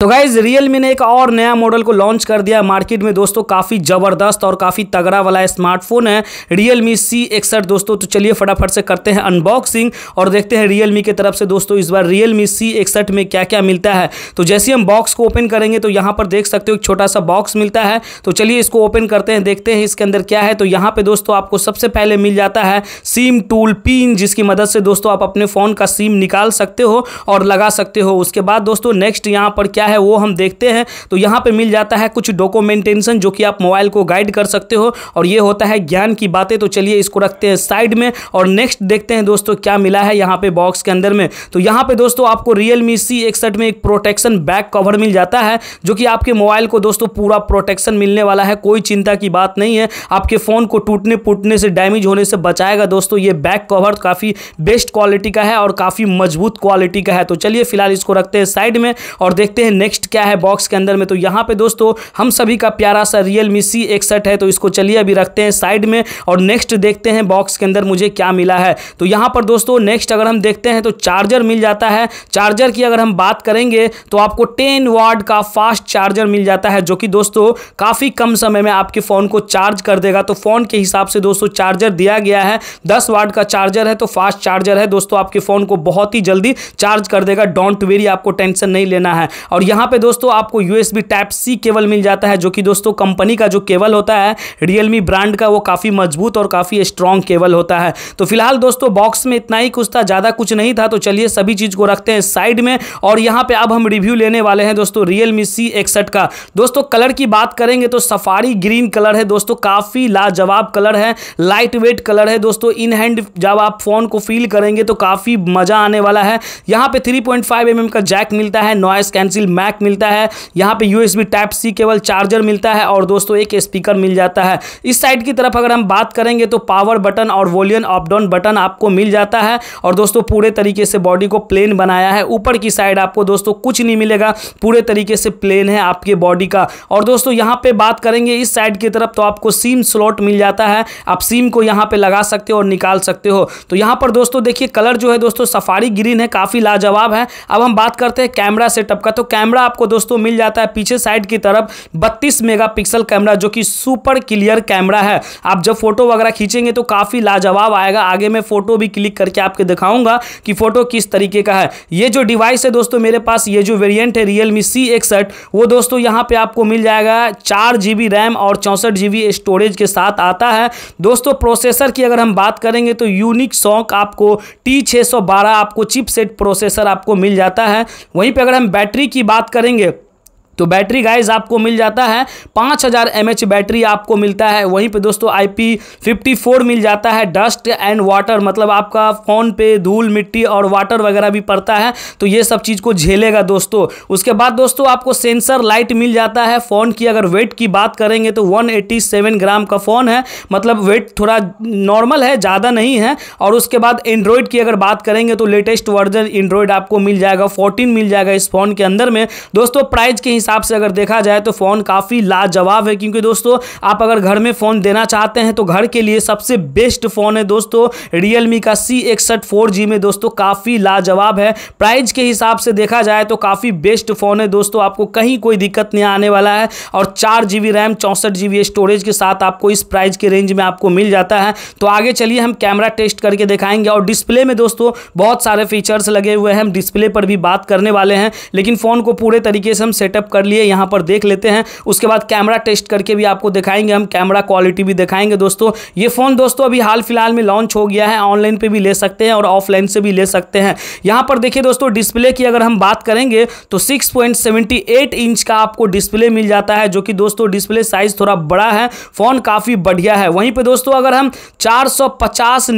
तो guys Realme ने एक और नया मॉडल को लॉन्च कर दिया मार्केट में दोस्तों काफ़ी ज़बरदस्त और काफ़ी तगड़ा वाला स्मार्टफोन है रियलमी सी इकसठ दोस्तों तो चलिए फटाफट से करते हैं अनबॉक्सिंग और देखते हैं रियलमी की तरफ से दोस्तों इस बार रियलमी सी इकसठ में क्या क्या मिलता है तो जैसे हम बॉक्स को ओपन करेंगे तो यहाँ पर देख सकते हो एक छोटा सा बॉक्स मिलता है तो चलिए इसको ओपन करते हैं देखते हैं इसके अंदर क्या है तो यहाँ पर दोस्तों आपको सबसे पहले मिल जाता है सिम टूल पिन जिसकी मदद से दोस्तों आप अपने फ़ोन का सिम निकाल सकते हो और लगा सकते हो उसके बाद दोस्तों नेक्स्ट यहाँ पर क्या क्या है वो हम देखते हैं तो यहाँ पर मिल जाता है कुछ डॉक्यूमेंटेशन जो कि आप मोबाइल को गाइड कर सकते हो और ये होता है ज्ञान की बातें तो चलिए इसको रखते हैं साइड में और नेक्स्ट देखते हैं दोस्तों क्या मिला है यहाँ पे बॉक्स के अंदर में तो यहाँ पे दोस्तों आपको रियल मी सी इकसठ में एक प्रोटेक्शन बैक कवर मिल जाता है जो कि आपके मोबाइल को दोस्तों पूरा प्रोटेक्शन मिलने वाला है कोई चिंता की बात नहीं है आपके फ़ोन को टूटने फूटने से डैमेज होने से बचाएगा दोस्तों ये बैक कवर काफ़ी बेस्ट क्वालिटी का है और काफ़ी मजबूत क्वालिटी का है तो चलिए फिलहाल इसको रखते हैं साइड में और देखते हैं नेक्स्ट क्या है बॉक्स के अंदर में तो यहाँ पे दोस्तों हम सभी का प्यारा सा रियल मी सी इकसठ है तो इसको चलिए अभी रखते हैं साइड में और नेक्स्ट देखते हैं बॉक्स के अंदर मुझे क्या मिला है तो यहाँ पर दोस्तों नेक्स्ट अगर हम देखते हैं तो चार्जर मिल जाता है चार्जर की अगर हम बात करेंगे तो आपको टेन वार्ड का फास्ट चार्जर मिल जाता है जो कि दोस्तों काफ़ी कम समय में आपके फ़ोन को चार्ज कर देगा तो फ़ोन के हिसाब से दोस्तों चार्जर दिया गया है दस वार्ड का चार्जर है तो फास्ट चार्जर है दोस्तों आपके फ़ोन को बहुत ही जल्दी चार्ज कर देगा डोंट वेरी आपको टेंशन नहीं लेना है और यहाँ पे दोस्तों आपको यूएसबी टाइप सी केबल मिल जाता है जो कि दोस्तों कंपनी का जो केबल होता है रियलमी ब्रांड का वो काफ़ी मजबूत और काफ़ी स्ट्रॉन्ग केबल होता है तो फिलहाल दोस्तों बॉक्स में इतना ही कुछ था ज़्यादा कुछ नहीं था तो चलिए सभी चीज़ को रखते हैं साइड में और यहाँ पे अब हम रिव्यू लेने वाले हैं दोस्तों रियलमी सी एक्सठ का दोस्तों कलर की बात करेंगे तो सफारी ग्रीन कलर है दोस्तों काफ़ी लाजवाब कलर है लाइट वेट कलर है दोस्तों इन हैंड जब आप फ़ोन को फील करेंगे तो काफ़ी मज़ा आने वाला है यहाँ पे 3.5 पॉइंट mm का जैक मिलता है नॉइस कैंसिल मैक मिलता है यहाँ पे यूएसबी टाइप सी केवल चार्जर मिलता है और दोस्तों एक स्पीकर मिल जाता है इस साइड की तरफ अगर हम बात करेंगे तो पावर बटन और वॉल्यूम अप डाउन बटन आपको मिल जाता है और दोस्तों पूरे तरीके से बॉडी को प्लेन बनाया है ऊपर की साइड आपको दोस्तों कुछ नहीं मिलेगा पूरे तरीके से प्लेन है आपके बॉडी का और दोस्तों यहाँ पर बात करेंगे इस साइड की तरफ तो आपको सिम स्लॉट मिल जाता है आप सिम को यहाँ पर लगा सकते हो और निकाल सकते हो तो यहाँ पर दोस्तों देखिए कलर जो है दोस्तों सफारी ग्रीन है काफ़ी लाजवाब है अब हम बात करते हैं कैमरा सेटअप का तो कैमरा कैमरा आपको दोस्तों मिल जाता है पीछे साइड की तरफ बत्तीस मेगा कैमरा जो कि सुपर क्लियर कैमरा है आप जब फोटो वगैरह खींचेंगे तो काफ़ी लाजवाब आएगा आगे मैं फोटो भी क्लिक करके आपके दिखाऊंगा कि फोटो किस तरीके का है ये जो डिवाइस है दोस्तों मेरे पास ये जो वेरियंट है रियल मी सी इकसठ वो दोस्तों यहाँ पे आपको मिल जाएगा चार जी रैम और चौंसठ जी स्टोरेज के साथ आता है दोस्तों प्रोसेसर की अगर हम बात करेंगे तो यूनिक सॉन्क आपको टी आपको चिप प्रोसेसर आपको मिल जाता है वहीं पर अगर हम बैटरी की बात बात करेंगे तो बैटरी गाइज आपको मिल जाता है पाँच हज़ार एम एच बैटरी आपको मिलता है वहीं पे दोस्तों आई पी फिफ्टी फोर मिल जाता है डस्ट एंड वाटर मतलब आपका फ़ोन पे धूल मिट्टी और वाटर वगैरह भी पड़ता है तो ये सब चीज़ को झेलेगा दोस्तों उसके बाद दोस्तों आपको सेंसर लाइट मिल जाता है फ़ोन की अगर वेट की बात करेंगे तो वन सेवन ग्राम का फ़ोन है मतलब वेट थोड़ा नॉर्मल है ज़्यादा नहीं है और उसके बाद एंड्रॉयड की अगर बात करेंगे तो लेटेस्ट वर्जन एंड्रॉयड आपको मिल जाएगा फोर्टीन मिल जाएगा इस फ़ोन के अंदर में दोस्तों प्राइज के हिसाब से अगर देखा जाए तो फ़ोन काफ़ी लाजवाब है क्योंकि दोस्तों आप अगर घर में फ़ोन देना चाहते हैं तो घर के लिए सबसे बेस्ट फ़ोन है दोस्तों रियलमी का सी इकसठ फोर जी में दोस्तों काफ़ी लाजवाब है प्राइज के हिसाब से देखा जाए तो काफ़ी बेस्ट फ़ोन है दोस्तों आपको कहीं कोई दिक्कत नहीं आने वाला है और चार जी बी रैम चौंसठ जी बी स्टोरेज के साथ आपको इस प्राइज के रेंज में आपको मिल जाता है तो आगे चलिए हम कैमरा टेस्ट करके दिखाएंगे और डिस्प्ले में दोस्तों बहुत सारे फीचर्स लगे हुए हैं हम डिस्प्ले पर भी बात करने वाले हैं लेकिन फ़ोन को पूरे तरीके से हम सेटअप कर लिए यहाँ पर देख लेते हैं उसके बाद कैमरा टेस्ट करके भी आपको दिखाएंगे हम कैमरा क्वालिटी भी दिखाएंगे दोस्तों ये फ़ोन दोस्तों अभी हाल फिलहाल में लॉन्च हो गया है ऑनलाइन पर भी ले सकते हैं और ऑफलाइन से भी ले सकते हैं यहाँ पर देखिए दोस्तों डिस्प्ले की अगर हम बात करेंगे तो सिक्स इंच का आपको डिस्प्ले मिल जाता है जो कि दोस्तों डिस्प्ले साइज़ थोड़ा बड़ा है फ़ोन काफ़ी बढ़िया है वहीं पर दोस्तों अगर हम चार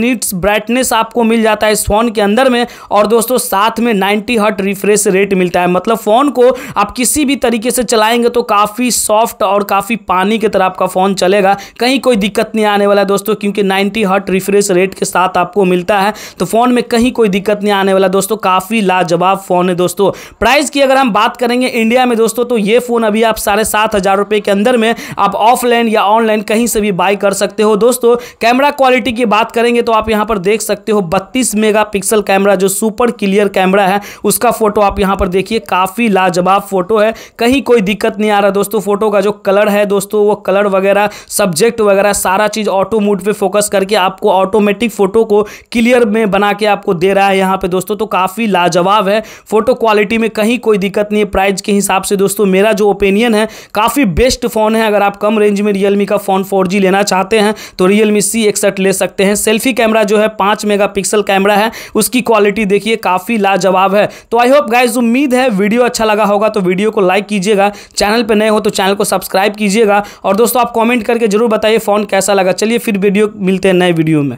नीट्स ब्राइटनेस आपको मिल जाता है इस फ़ोन के अंदर में और दोस्तों साथ में 90 हर्ट रिफ्रेश रेट मिलता है मतलब फ़ोन को आप किसी भी तरीके से चलाएंगे तो काफ़ी सॉफ्ट और काफ़ी पानी की तरह आपका फ़ोन चलेगा कहीं कोई दिक्कत नहीं आने वाला है दोस्तों क्योंकि नाइन्टी हट रिफ्रेश रेट के साथ आपको मिलता है तो फ़ोन में कहीं कोई दिक्कत नहीं आने वाला दोस्तों काफ़ी लाजवाब फ़ोन है दोस्तों प्राइस की अगर हम बात करेंगे इंडिया में दोस्तों तो ये फ़ोन अभी आप साढ़े सात हज़ार रुपए के अंदर में आप ऑफलाइन या ऑनलाइन कहीं से भी बाई कर सकते हो दोस्तों कैमरा क्वालिटी की बात करेंगे तो आप यहाँ पर देख सकते हो बत्तीस मेगा कैमरा जो सुपर क्लियर कैमरा है उसका फ़ोटो आप यहाँ पर देखिए काफ़ी लाजवाब फ़ोटो है कहीं कोई दिक्कत नहीं आ रहा दोस्तों फोटो का जो कलर है दोस्तों वो कलर वगैरह सब्जेक्ट वगैरह सारा चीज़ ऑटो मूड पे फोकस करके आपको ऑटोमेटिक फ़ोटो को क्लियर में बना के आपको दे रहा है यहाँ पे दोस्तों तो काफ़ी लाजवाब है फ़ोटो क्वालिटी में कहीं कोई दिक्कत नहीं है प्राइस के हिसाब से दोस्तों मेरा जो ओपिनियन है काफ़ी बेस्ट फ़ोन है अगर आप कम रेंज में रियलमी का फ़ोन फोर लेना चाहते हैं तो रियलमी सी ले सकते हैं सेल्फी कैमरा जो है पाँच मेगा कैमरा है उसकी क्वालिटी देखिए काफ़ी लाजवाब है तो आई होप गाइज उम्मीद है वीडियो अच्छा लगा होगा तो वीडियो को लाइक कीजिएगा चैनल पर नए हो तो चैनल को सब्सक्राइब कीजिएगा और दोस्तों आप कॉमेंट करके जरूर बताइए फ़ोन कैसा लगा चलिए फिर वीडियो मिलते हैं नए वीडियो में